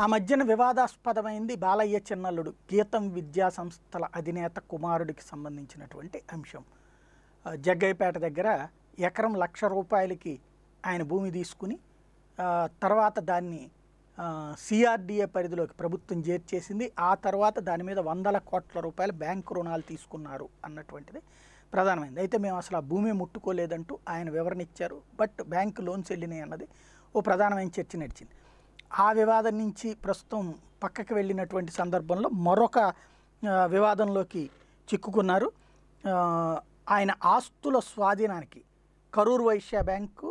ఆ మధ్యన వివాదాస్పదమైంది బాలయ్య చిన్నల్లుడు గీతం విద్యా సంస్థల అధినేత కుమారుడికి సంబంధించినటువంటి అంశం జగ్గైపేట దగ్గర ఎకరం లక్ష రూపాయలకి ఆయన భూమి తీసుకుని తర్వాత దాన్ని సిఆర్డిఏ పరిధిలోకి ప్రభుత్వం చేర్చేసింది ఆ తర్వాత దాని మీద వందల కోట్ల రూపాయల బ్యాంకు రుణాలు తీసుకున్నారు అన్నటువంటిది ప్రధానమైంది అయితే మేము అసలు ఆ భూమి ముట్టుకోలేదంటూ ఆయన వివరణ ఇచ్చారు బట్ బ్యాంకు లోన్స్ వెళ్ళినాయి అన్నది ఓ ప్రధానమైన చర్చ నడిచింది ఆ వివాదం నుంచి ప్రస్తుతం పక్కకి వెళ్ళినటువంటి సందర్భంలో మరొక వివాదంలోకి చిక్కుకున్నారు ఆయన ఆస్తుల స్వాధీనానికి కరూర్ వైశ్య బ్యాంకు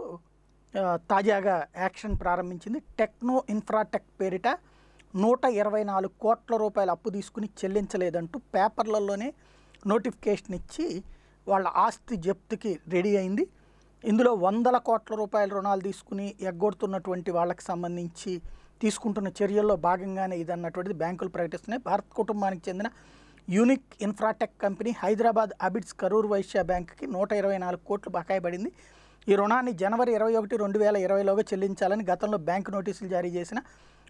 తాజాగా యాక్షన్ ప్రారంభించింది టెక్నో ఇన్ఫ్రాటెక్ పేరిట నూట ఇరవై నాలుగు కోట్ల రూపాయల అప్పు తీసుకుని చెల్లించలేదంటూ పేపర్లలోనే నోటిఫికేషన్ ఇచ్చి వాళ్ళ ఆస్తి జప్తుకి రెడీ అయింది ఇందులో వందల కోట్ల రూపాయల రుణాలు తీసుకుని ఎగ్గొడుతున్నటువంటి వాళ్ళకి సంబంధించి తీసుకుంటున్న చర్యల్లో భాగంగానే ఇదన్నటువంటిది బ్యాంకులు ప్రకటిస్తున్నాయి భారత్ కుటుంబానికి చెందిన యూనిక్ ఇన్ఫ్రాటెక్ కంపెనీ హైదరాబాద్ అబిడ్స్ కరూర్ వైశ్య బ్యాంక్కి నూట ఇరవై నాలుగు కోట్లు బకాయబడింది ఈ రుణాన్ని జనవరి ఇరవై ఒకటి రెండు వేల ఇరవైలోగా చెల్లించాలని గతంలో బ్యాంకు నోటీసులు జారీ చేసిన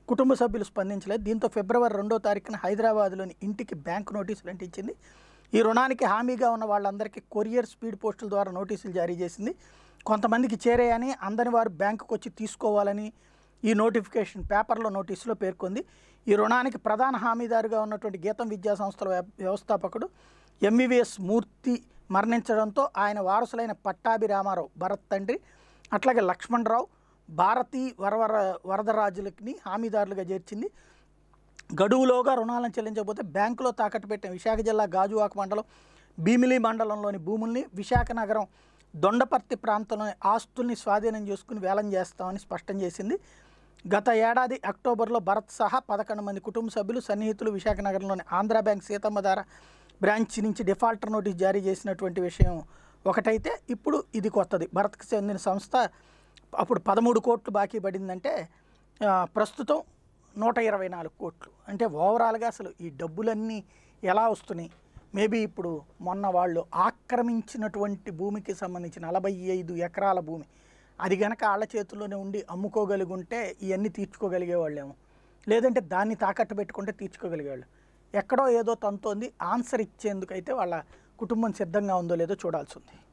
కుటుంబ సభ్యులు స్పందించలేదు దీంతో ఫిబ్రవరి రెండో తారీఖున హైదరాబాద్లోని ఇంటికి బ్యాంకు నోటీసులు అంటించింది ఈ రుణానికి హామీగా ఉన్న వాళ్ళందరికీ కొరియర్ స్పీడ్ పోస్టుల ద్వారా నోటీసులు జారీ చేసింది కొంతమందికి చేరేయని అందరి వారు బ్యాంకుకు వచ్చి తీసుకోవాలని ఈ నోటిఫికేషన్ పేపర్లో నోటీసులో పేర్కొంది ఈ రుణానికి ప్రధాన హామీదారుగా ఉన్నటువంటి గీతం విద్యా సంస్థల వ్యవస్థాపకుడు ఎంవివిఎస్ మూర్తి మరణించడంతో ఆయన వారసులైన పట్టాభి రామారావు భరత్ తండ్రి అట్లాగే లక్ష్మణరావు భారతి వరవర వరదరాజులకి హామీదారులుగా చేర్చింది గడువులోగా రుణాలను చెల్లించకపోతే బ్యాంకులో తాకట్టు పెట్టిన విశాఖ జిల్లా గాజువాక మండలం భీమిలి మండలంలోని భూముల్ని విశాఖ నగరం దొండపర్తి ప్రాంతంలోని ఆస్తుల్ని స్వాధీనం చేసుకుని వేలం చేస్తామని స్పష్టం చేసింది గత ఏడాది అక్టోబర్లో భరత్ సహా పదకొండు మంది కుటుంబ సభ్యులు సన్నిహితులు విశాఖనగరంలోని ఆంధ్ర బ్యాంక్ సీతమ్మధార బ్రాంచ్ నుంచి డిఫాల్టర్ నోటీస్ జారీ చేసినటువంటి విషయం ఒకటైతే ఇప్పుడు ఇది కొత్తది భరత్కి చెందిన సంస్థ అప్పుడు పదమూడు కోట్లు బాకీ పడిందంటే ప్రస్తుతం నూట ఇరవై నాలుగు కోట్లు అంటే ఓవరాల్గా అసలు ఈ డబ్బులన్నీ ఎలా వస్తున్నాయి మేబీ ఇప్పుడు మొన్న వాళ్ళు ఆ ఆక్రమించినటువంటి భూమికి సంబంధించి నలభై ఐదు ఎకరాల భూమి అది గనక వాళ్ళ చేతుల్లోనే ఉండి అమ్ముకోగలిగి ఉంటే ఇవన్నీ తీర్చుకోగలిగేవాళ్ళేమో లేదంటే దాన్ని తాకట్టు పెట్టుకుంటే తీర్చుకోగలిగేవాళ్ళు ఎక్కడో ఏదో తంతోంది ఆన్సర్ ఇచ్చేందుకైతే వాళ్ళ కుటుంబం సిద్ధంగా ఉందో లేదో చూడాల్సి ఉంది